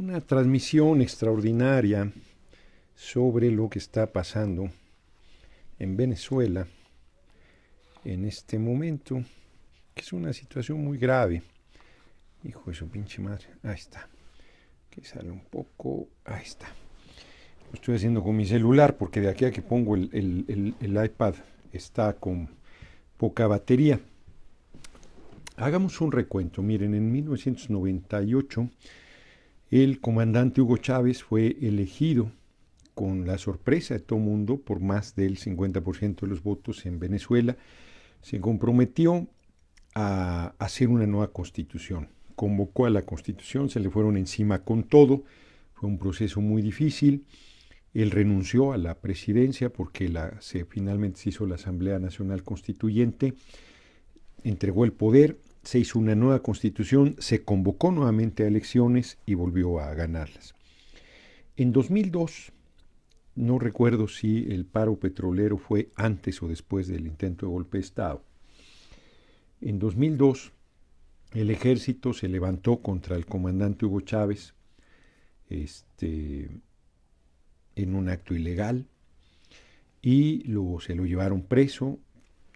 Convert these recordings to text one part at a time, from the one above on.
una transmisión extraordinaria sobre lo que está pasando en Venezuela en este momento, que es una situación muy grave. Hijo de su pinche madre, ahí está. Que sale un poco, ahí está. Lo estoy haciendo con mi celular porque de aquí a que pongo el, el iPad está con poca batería. Hagamos un recuento. Miren, en 1998 el comandante Hugo Chávez fue elegido con la sorpresa de todo el mundo por más del 50% de los votos en Venezuela. Se comprometió a hacer una nueva constitución. Convocó a la constitución, se le fueron encima con todo. Fue un proceso muy difícil. Él renunció a la presidencia porque la, se, finalmente se hizo la Asamblea Nacional Constituyente, entregó el poder se hizo una nueva constitución, se convocó nuevamente a elecciones y volvió a ganarlas. En 2002, no recuerdo si el paro petrolero fue antes o después del intento de golpe de Estado, en 2002 el ejército se levantó contra el comandante Hugo Chávez este, en un acto ilegal y luego se lo llevaron preso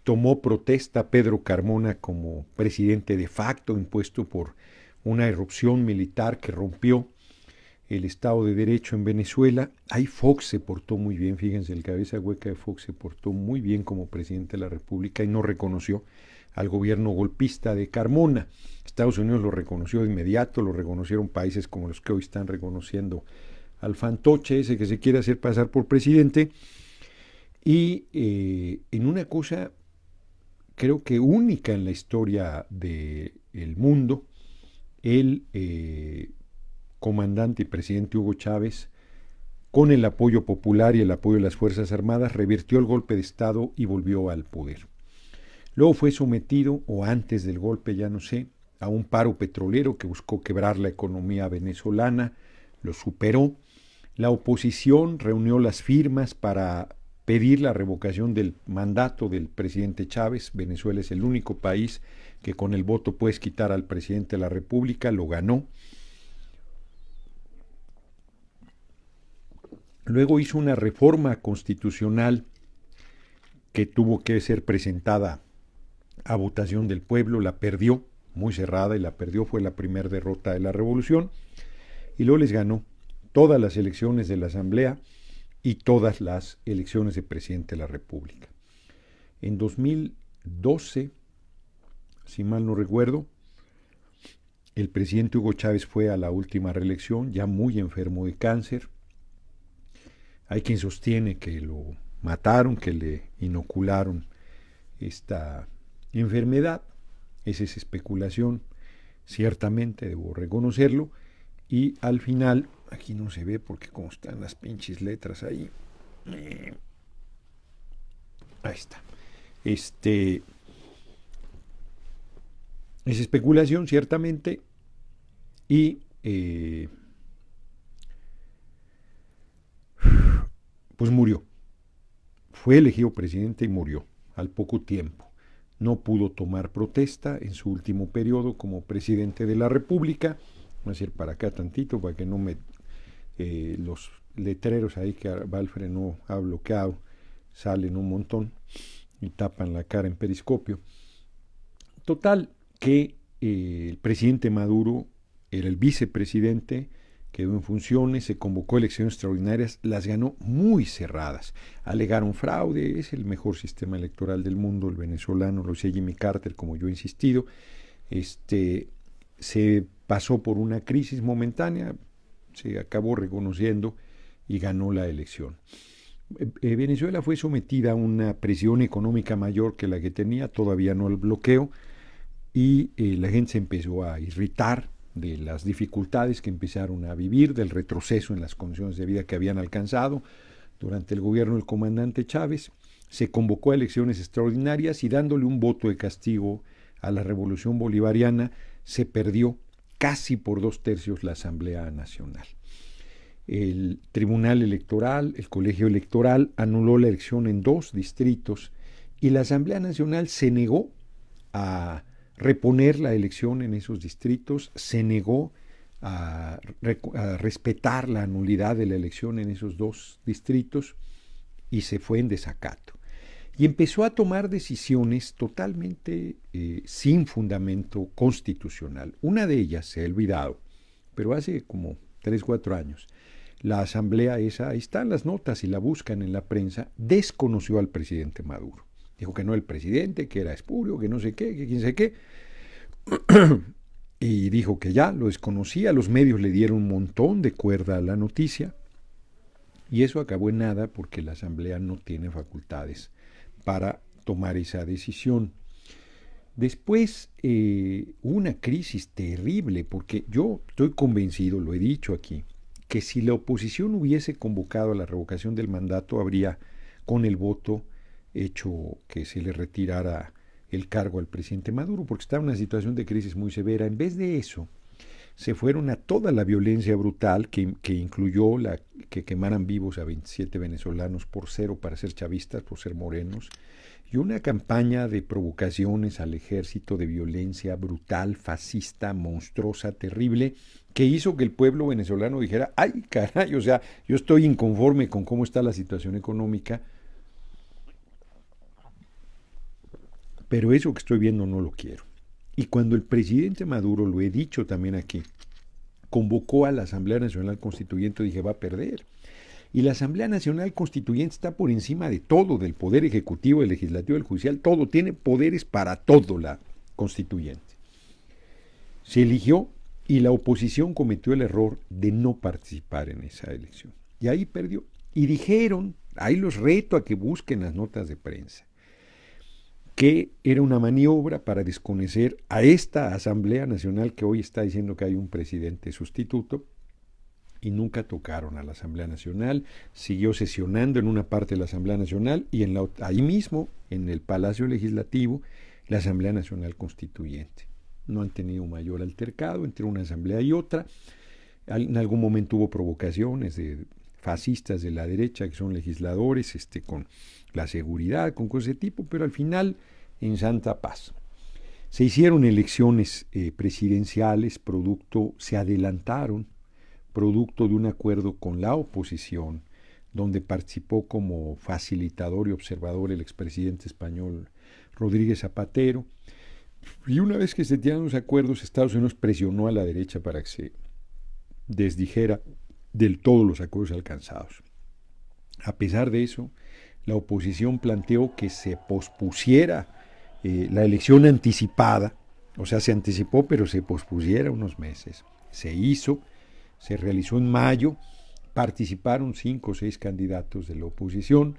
tomó protesta Pedro Carmona como presidente de facto impuesto por una erupción militar que rompió el Estado de Derecho en Venezuela. Ahí Fox se portó muy bien, fíjense, el cabeza hueca de Fox se portó muy bien como presidente de la República y no reconoció al gobierno golpista de Carmona. Estados Unidos lo reconoció de inmediato, lo reconocieron países como los que hoy están reconociendo al fantoche ese que se quiere hacer pasar por presidente. Y eh, en una cosa creo que única en la historia del mundo, el eh, comandante y presidente Hugo Chávez, con el apoyo popular y el apoyo de las Fuerzas Armadas, revirtió el golpe de Estado y volvió al poder. Luego fue sometido, o antes del golpe, ya no sé, a un paro petrolero que buscó quebrar la economía venezolana, lo superó. La oposición reunió las firmas para pedir la revocación del mandato del presidente Chávez. Venezuela es el único país que con el voto puedes quitar al presidente de la República, lo ganó. Luego hizo una reforma constitucional que tuvo que ser presentada a votación del pueblo, la perdió, muy cerrada, y la perdió, fue la primera derrota de la revolución, y luego les ganó todas las elecciones de la Asamblea, y todas las elecciones de presidente de la República. En 2012, si mal no recuerdo, el presidente Hugo Chávez fue a la última reelección, ya muy enfermo de cáncer. Hay quien sostiene que lo mataron, que le inocularon esta enfermedad. Esa es especulación, ciertamente, debo reconocerlo. Y al final Aquí no se ve porque como están las pinches letras ahí. Eh, ahí está. Este. Es especulación, ciertamente. Y. Eh, pues murió. Fue elegido presidente y murió al poco tiempo. No pudo tomar protesta en su último periodo como presidente de la República. Voy a ser para acá tantito para que no me eh, los letreros ahí que Valfre no ha bloqueado salen un montón y tapan la cara en periscopio. Total, que eh, el presidente Maduro era el vicepresidente, quedó en funciones, se convocó elecciones extraordinarias, las ganó muy cerradas. Alegaron fraude, es el mejor sistema electoral del mundo, el venezolano, lo decía Jimmy Carter, como yo he insistido. Este, se pasó por una crisis momentánea, se acabó reconociendo y ganó la elección. Eh, eh, Venezuela fue sometida a una presión económica mayor que la que tenía, todavía no el bloqueo, y eh, la gente se empezó a irritar de las dificultades que empezaron a vivir, del retroceso en las condiciones de vida que habían alcanzado durante el gobierno del comandante Chávez. Se convocó a elecciones extraordinarias y dándole un voto de castigo a la revolución bolivariana, se perdió casi por dos tercios la Asamblea Nacional. El Tribunal Electoral, el Colegio Electoral anuló la elección en dos distritos y la Asamblea Nacional se negó a reponer la elección en esos distritos, se negó a, respetar la anulidad de la elección en esos dos distritos y se fue en desacato y empezó a tomar decisiones totalmente eh, sin fundamento constitucional. Una de ellas se ha olvidado, pero hace como tres, cuatro años, la asamblea esa, ahí están las notas y la buscan en la prensa, desconoció al presidente Maduro. Dijo que no el presidente, que era espurio, que no sé qué, que quién sé qué. y dijo que ya lo desconocía, los medios le dieron un montón de cuerda a la noticia. Y eso acabó en nada porque la Asamblea no tiene facultades para tomar esa decisión. Después eh, una crisis terrible, porque yo estoy convencido, lo he dicho aquí, que si la oposición hubiese convocado a la revocación del mandato, habría con el voto hecho que se le retirara el cargo al presidente Maduro, porque estaba en una situación de crisis muy severa. En vez de eso, se fueron a toda la violencia brutal que, incluyó la que quemaran vivos a 27 venezolanos por cero para ser chavistas, por ser morenos, y una campaña de provocaciones al ejército de violencia brutal, fascista, monstruosa, terrible, que hizo que el pueblo venezolano dijera, ay caray, o sea, yo estoy inconforme con cómo está la situación económica, pero eso que estoy viendo no lo quiero. Y cuando el presidente Maduro, lo he dicho también aquí, convocó a la Asamblea Nacional Constituyente, dije, va a perder. Y la Asamblea Nacional Constituyente está por encima de todo, del poder ejecutivo, del legislativo, del judicial, todo, tiene poderes para todo la constituyente. Se eligió y la oposición cometió el error de no participar en esa elección. Y ahí perdió. Y dijeron, ahí los reto a que busquen las notas de prensa que era una maniobra para desconocer a esta Asamblea Nacional que hoy está diciendo que hay un presidente sustituto y nunca tocaron a la Asamblea Nacional, siguió sesionando en una parte de la Asamblea Nacional y en la, ahí mismo, en el Palacio Legislativo, la Asamblea Nacional Constituyente. No han tenido mayor altercado entre una asamblea y otra. En algún momento hubo provocaciones de fascistas de la derecha que son legisladores este, con la seguridad, con cosas de tipo, pero al final en santa paz. Se hicieron elecciones eh, presidenciales, producto, se adelantaron, producto de un acuerdo con la oposición, donde participó como facilitador y observador el expresidente español Rodríguez Zapatero. Y una vez que se tiraron los acuerdos, Estados Unidos presionó a la derecha para que se desdijera del todo los acuerdos alcanzados. A pesar de eso, la oposición planteó que se pospusiera eh, la elección anticipada, o sea, se anticipó pero se pospusiera unos meses. Se hizo, se realizó en mayo, participaron cinco o seis candidatos de la oposición,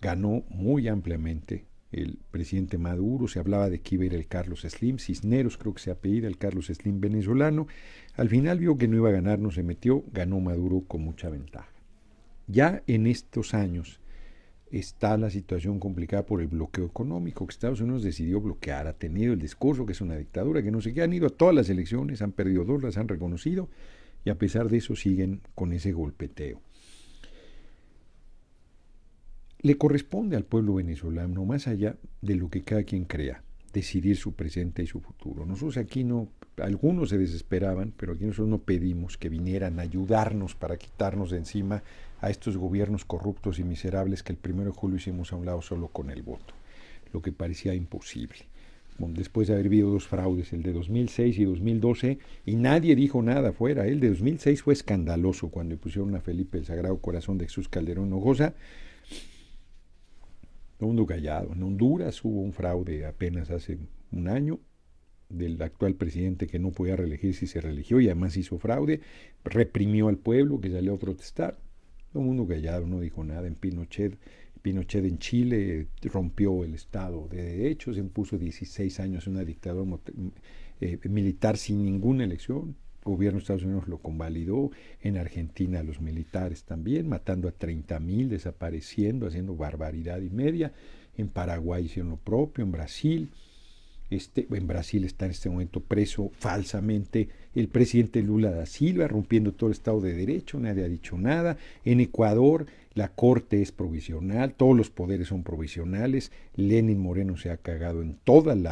ganó muy ampliamente el presidente Maduro, se hablaba de que iba a ir el Carlos Slim, Cisneros creo que se ha pedido, el Carlos Slim venezolano, al final vio que no iba a ganar, no se metió, ganó Maduro con mucha ventaja. Ya en estos años, está la situación complicada por el bloqueo económico, que Estados Unidos decidió bloquear, ha tenido el discurso que es una dictadura, que no sé qué, han ido a todas las elecciones, han perdido dos, las han reconocido, y a pesar de eso siguen con ese golpeteo. Le corresponde al pueblo venezolano, más allá de lo que cada quien crea, decidir su presente y su futuro. Nosotros aquí no algunos se desesperaban, pero aquí nosotros no pedimos que vinieran a ayudarnos para quitarnos de encima a estos gobiernos corruptos y miserables que el primero de julio hicimos a un lado solo con el voto, lo que parecía imposible. después de haber habido dos fraudes, el de 2006 y 2012, y nadie dijo nada fuera. El de 2006 fue escandaloso cuando pusieron a Felipe el Sagrado Corazón de Jesús Calderón Hinojosa. Todo mundo callado. En Honduras hubo un fraude apenas hace un año del actual presidente que no podía reelegir si se reeligió y además hizo fraude, reprimió al pueblo que salió a protestar. Todo el mundo callado, no dijo nada. En Pinochet, Pinochet en Chile rompió el Estado de derechos impuso 16 años una dictadura eh, militar sin ninguna elección. El gobierno de Estados Unidos lo convalidó, en Argentina los militares también, matando a 30 mil, desapareciendo, haciendo barbaridad y media. En Paraguay hicieron lo propio, en Brasil. Este, en Brasil está en este momento preso falsamente el presidente Lula da Silva, rompiendo todo el Estado de Derecho, nadie ha dicho nada. En Ecuador la corte es provisional, todos los poderes son provisionales. Lenin Moreno se ha cagado en todo el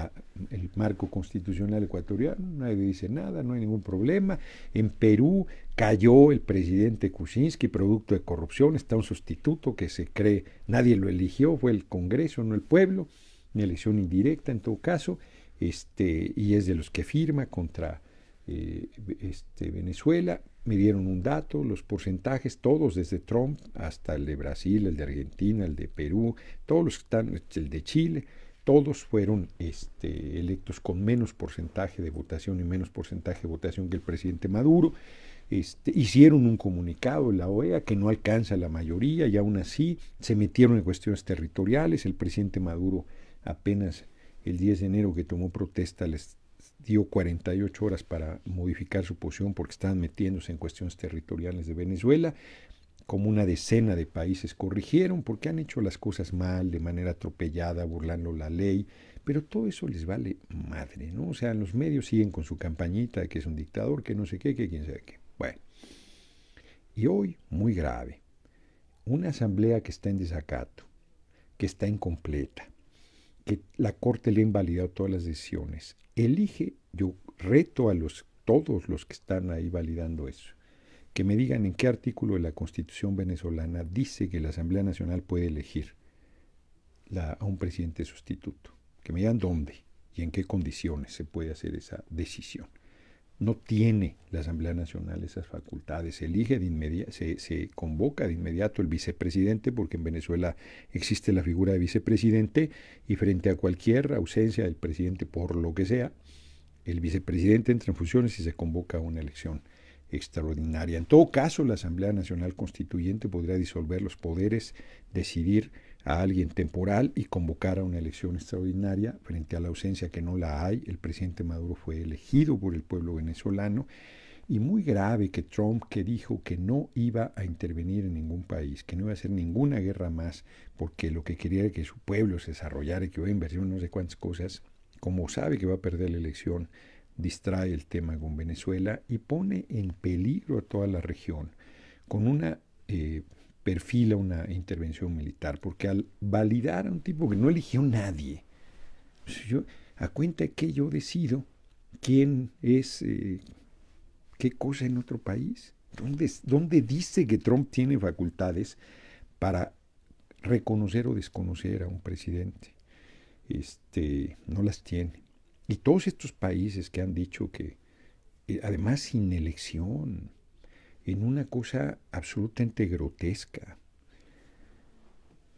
marco constitucional ecuatoriano, nadie dice nada, no hay ningún problema. En Perú cayó el presidente Kuczynski, producto de corrupción, está un sustituto que se cree, nadie lo eligió, fue el Congreso, no el pueblo una elección indirecta en todo caso, este, y es de los que firma contra eh, este, Venezuela. Me dieron un dato, los porcentajes, todos desde Trump hasta el de Brasil, el de Argentina, el de Perú, todos los que están, este, el de Chile, todos fueron este, electos con menos porcentaje de votación y menos porcentaje de votación que el presidente Maduro. Este, hicieron un comunicado en la OEA que no alcanza la mayoría y aún así se metieron en cuestiones territoriales. El presidente Maduro apenas el 10 de enero que tomó protesta les dio 48 horas para modificar su posición porque estaban metiéndose en cuestiones territoriales de Venezuela. Como una decena de países corrigieron porque han hecho las cosas mal, de manera atropellada, burlando la ley, pero todo eso les vale madre, ¿no? O sea, los medios siguen con su campañita de que es un dictador, que no sé qué, que quién sabe qué. Bueno, y hoy, muy grave, una asamblea que está en desacato, que está incompleta, que la Corte le ha invalidado todas las decisiones. Elige, yo reto a los, todos los que están ahí validando eso, que me digan en qué artículo de la Constitución venezolana dice que la Asamblea Nacional puede elegir a un presidente sustituto. Que me digan dónde y en qué condiciones se puede hacer esa decisión. No tiene la Asamblea Nacional esas facultades. Se elige de inmediato, se, convoca de inmediato el vicepresidente, porque en Venezuela existe la figura de vicepresidente, y frente a cualquier ausencia del presidente, por lo que sea, el vicepresidente entra en funciones y se convoca a una elección extraordinaria. En todo caso, la Asamblea Nacional Constituyente podría disolver los poderes, decidir a alguien temporal y convocar a una elección extraordinaria frente a la ausencia que no la hay. El presidente Maduro fue elegido por el pueblo venezolano y muy grave que Trump, que dijo que no iba a intervenir en ningún país, que no iba a hacer ninguna guerra más, porque lo que quería era que su pueblo se desarrollara y que iba a invertir en no sé cuántas cosas, como sabe que va a perder la elección, distrae el tema con Venezuela y pone en peligro a toda la región con una... Eh, perfila una intervención militar, porque al validar a un tipo que no eligió nadie, pues yo, a cuenta de que yo decido quién es, eh, qué cosa en otro país, ¿Dónde, dice que Trump tiene facultades para reconocer o desconocer a un presidente? Este, no las tiene. Y todos estos países que han dicho que, eh, además sin elección, en una cosa absolutamente grotesca.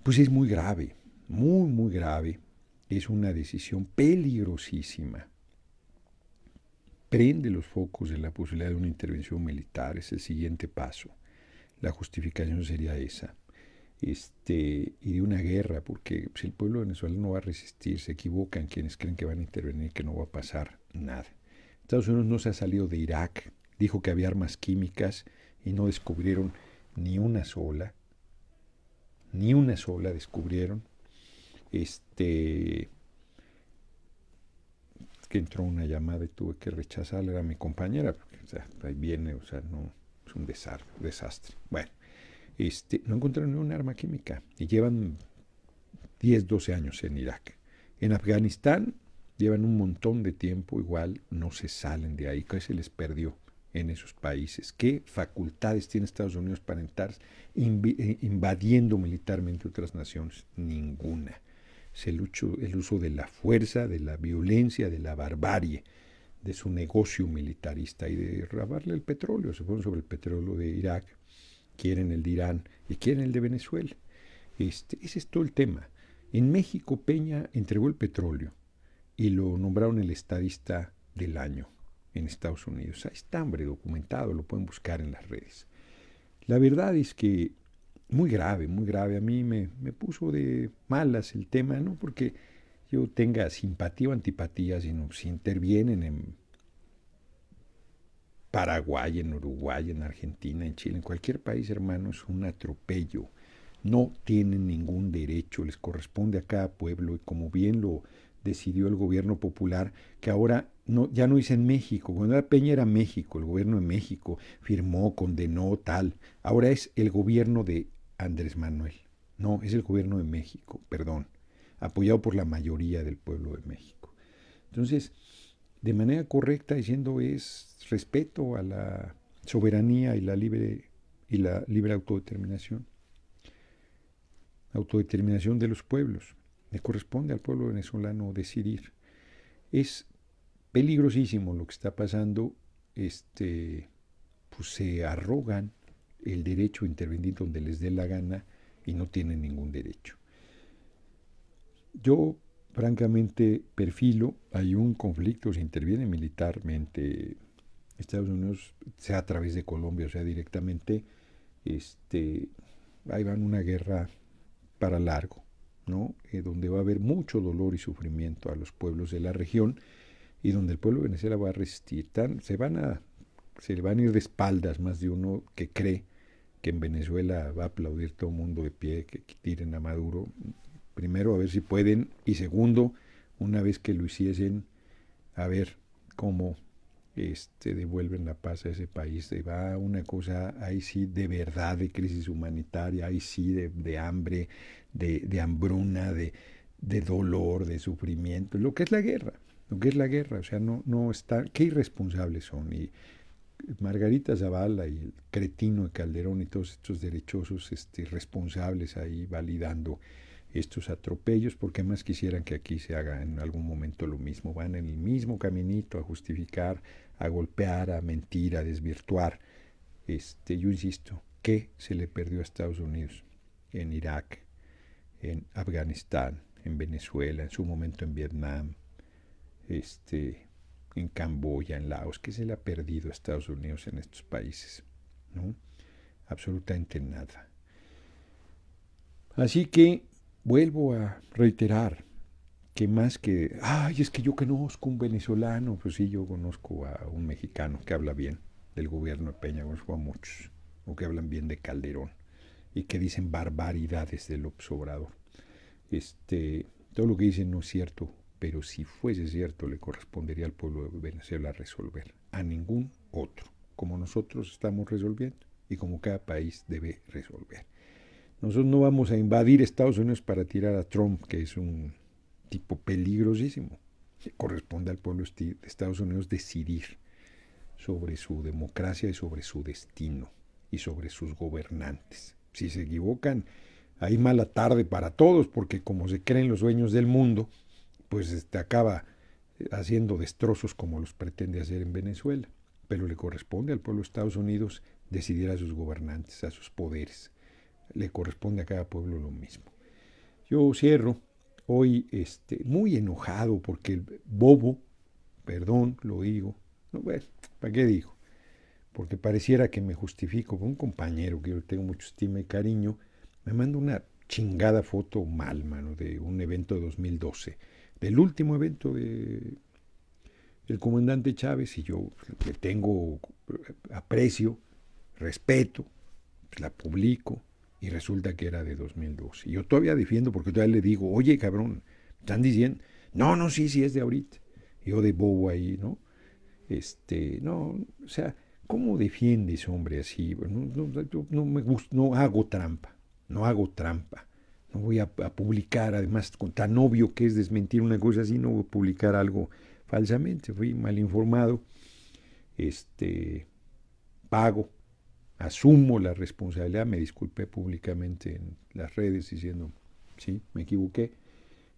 Pues es muy grave, muy, muy grave. Es una decisión peligrosísima. Prende los focos de la posibilidad de una intervención militar, es el siguiente paso. La justificación sería esa. Este, y de una guerra, porque si pues, el pueblo venezolano no va a resistir, se equivocan quienes creen que van a intervenir, que no va a pasar nada. Estados Unidos no se ha salido de Irak, Dijo que había armas químicas y no descubrieron ni una sola. Ni una sola descubrieron. Este que entró una llamada y tuve que rechazarla, era mi compañera, porque ahí viene, o sea, no, es un desastre, Bueno, este, no encontraron ni una arma química y llevan 10, 12 años en Irak. En Afganistán llevan un montón de tiempo, igual no se salen de ahí, casi se les perdió en esos países. ¿Qué facultades tiene Estados Unidos para entrar eh, invadiendo militarmente otras naciones? Ninguna. Es el, uso, el uso de la fuerza, de la violencia, de la barbarie, de su negocio militarista y de robarle el petróleo. Se ponen sobre el petróleo de Irak, quieren el de Irán y quieren el de Venezuela. Este, ese es todo el tema. En México Peña entregó el petróleo y lo nombraron el estadista del año en Estados Unidos. Ahí está, hombre, documentado, lo pueden buscar en las redes. La verdad es que muy grave, muy grave. A mí me, me puso de malas el tema, ¿no? Porque yo tenga simpatía o antipatía, sino si intervienen en Paraguay, en Uruguay, en Argentina, en Chile, en cualquier país, hermano, es un atropello. No tienen ningún derecho, les corresponde a cada pueblo y como bien lo decidió el gobierno popular, que ahora ya no hice en México. Cuando era Peña era México, el gobierno de México firmó, condenó, tal. Ahora es el gobierno de Andrés Manuel. No, es el gobierno de México, perdón, apoyado por la mayoría del pueblo de México. Entonces, de manera correcta, diciendo es respeto a la soberanía y la libre, y la libre autodeterminación. Autodeterminación de los pueblos. Le corresponde al pueblo venezolano decidir. Es peligrosísimo lo que está pasando, este, pues se arrogan el derecho a intervenir donde les dé la gana y no tienen ningún derecho. Yo francamente perfilo, hay un conflicto, se interviene militarmente Estados Unidos, sea a través de Colombia, o sea directamente, este, ahí van una guerra para largo, ¿no? Eh, donde va a haber mucho dolor y sufrimiento a los pueblos de la región y donde el pueblo de Venezuela va a resistir. se van a se le van a ir de espaldas más de uno que cree que en Venezuela va a aplaudir todo el mundo de pie, que tiren a Maduro. Primero, a ver si pueden. Y segundo, una vez que lo hiciesen, a ver cómo este, devuelven la paz a ese país. Se va una cosa ahí sí de verdad, de crisis humanitaria, ahí sí de, hambre, de, hambruna, de dolor, de sufrimiento, lo que es la guerra lo que es la guerra. O sea, no, no está, qué irresponsables son. Y Margarita Zavala y el cretino de Calderón y todos estos derechosos este, responsables ahí validando estos atropellos, porque más quisieran que aquí se haga en algún momento lo mismo. Van en el mismo caminito a justificar, a golpear, a mentir, a desvirtuar. Este, yo insisto, ¿qué se le perdió a Estados Unidos en Irak, en Afganistán, en Venezuela, en su momento en Vietnam, este, en Camboya, en Laos, ¿qué se le ha perdido a Estados Unidos en estos países. ¿no? Absolutamente nada. Así que vuelvo a reiterar que más que, ay, es que yo conozco un venezolano, pues sí, yo conozco a un mexicano que habla bien del gobierno de Peña, conozco a muchos, o que hablan bien de Calderón y que dicen barbaridades del obsobrado. Este, todo lo que dicen no es cierto, pero si fuese cierto le correspondería al pueblo de Venezuela resolver, a ningún otro, como nosotros estamos resolviendo y como cada país debe resolver. Nosotros no vamos a invadir Estados Unidos para tirar a Trump, que es un tipo peligrosísimo. Corresponde al pueblo de Estados Unidos decidir sobre su democracia y sobre su destino y sobre sus gobernantes. Si se equivocan, hay mala tarde para todos, porque como se creen los dueños del mundo, pues este, acaba eh, haciendo destrozos como los pretende hacer en Venezuela. Pero le corresponde al pueblo de Estados Unidos decidir a sus gobernantes, a sus poderes. Le corresponde a cada pueblo lo mismo. Yo cierro hoy este, muy enojado porque el bobo, perdón, lo digo, no, bueno, ¿para qué digo? Porque pareciera que me justifico con un compañero que yo tengo mucho estima y cariño, me manda una chingada foto mal, mano, de un evento de 2012 del último evento del comandante Chávez y yo le tengo aprecio, respeto, pues, la publico y resulta que era de 2012. Y yo todavía defiendo porque todavía le digo, oye cabrón, están diciendo, no, no, sí, sí, es de ahorita. Yo de bobo ahí, ¿no? Este, no, o sea, ¿cómo ese hombre, así? No, no, no, me gusta, no hago trampa, no hago trampa no voy a, publicar, además, con tan obvio que es desmentir una cosa así, no voy a publicar algo falsamente, fui mal informado, este, pago, asumo la responsabilidad, me disculpé públicamente en las redes diciendo, sí, me equivoqué,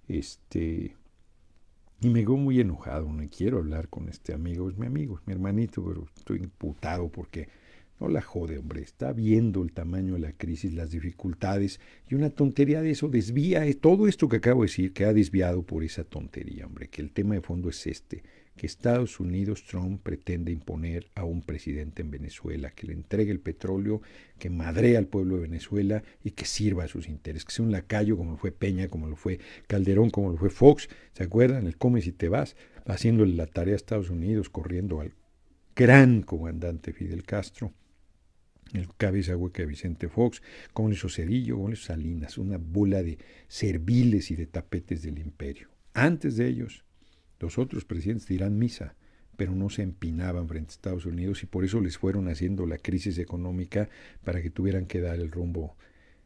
este, y me quedo muy enojado, no quiero hablar con este amigo, es mi amigo, es mi hermanito, pero estoy imputado porque no la jode, hombre, está viendo el tamaño de la crisis, las dificultades, y una tontería de eso desvía eh, todo esto que acabo de decir, que ha desviado por esa tontería, hombre, que el tema de fondo es este, que Estados Unidos, Trump pretende imponer a un presidente en Venezuela, que le entregue el petróleo, que madrea al pueblo de Venezuela y que sirva a sus intereses, que sea un lacayo como lo fue Peña, como lo fue Calderón, como lo fue Fox, ¿se acuerdan? El come si te vas, haciéndole la tarea a Estados Unidos, corriendo al gran comandante Fidel Castro el cabeza hueca de Vicente Fox, como el hizo con como Salinas, una bola de serviles y de tapetes del imperio. Antes de ellos, los otros presidentes dirán misa, pero no se empinaban frente a Estados Unidos y por eso les fueron haciendo la crisis económica para que tuvieran que dar el rumbo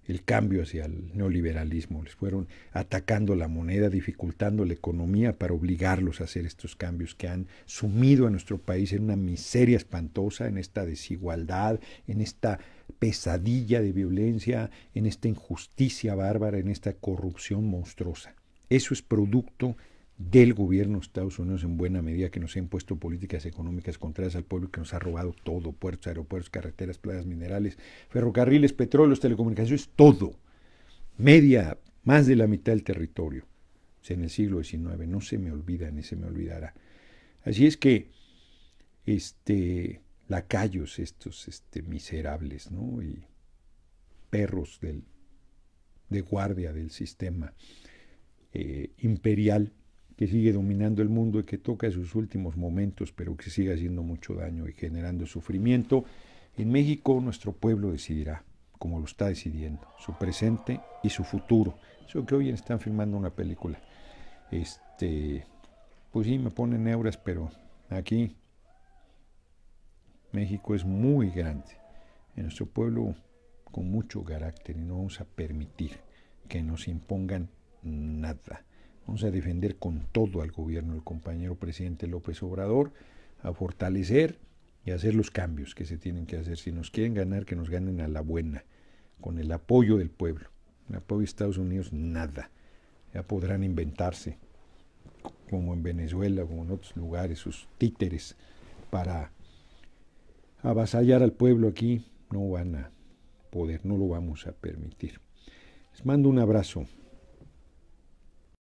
el cambio hacia el neoliberalismo, les fueron atacando la moneda, dificultando la economía para obligarlos a hacer estos cambios que han sumido a nuestro país en una miseria espantosa, en esta desigualdad, en esta pesadilla de violencia, en esta injusticia bárbara, en esta corrupción monstruosa. Eso es producto del gobierno de Estados Unidos en buena medida que nos ha impuesto políticas económicas contrarias al pueblo, que nos ha robado todo, puertos, aeropuertos, carreteras, playas minerales, ferrocarriles, petróleos, telecomunicaciones, todo. Media, más de la mitad del territorio. en el siglo XIX, no se me olvida ni se me olvidará. Así es que, este, lacayos estos este, miserables, ¿no? Y perros del, de guardia del sistema eh, imperial que sigue dominando el mundo y que toca sus últimos momentos, pero que sigue haciendo mucho daño y generando sufrimiento, en México nuestro pueblo decidirá, como lo está decidiendo, su presente y su futuro. Eso que hoy están filmando una película. Este, pues sí, me ponen euros, pero aquí México es muy grande. En nuestro pueblo con mucho carácter y no vamos a permitir que nos impongan nada. Vamos a defender con todo al gobierno del compañero presidente López Obrador, a fortalecer y a hacer los cambios que se tienen que hacer. Si nos quieren ganar, que nos ganen a la buena, con el apoyo del pueblo. El apoyo de Estados Unidos, nada. Ya podrán inventarse, como en Venezuela, como en otros lugares, sus títeres para avasallar al pueblo aquí. No van a poder, no lo vamos a permitir. Les mando un abrazo.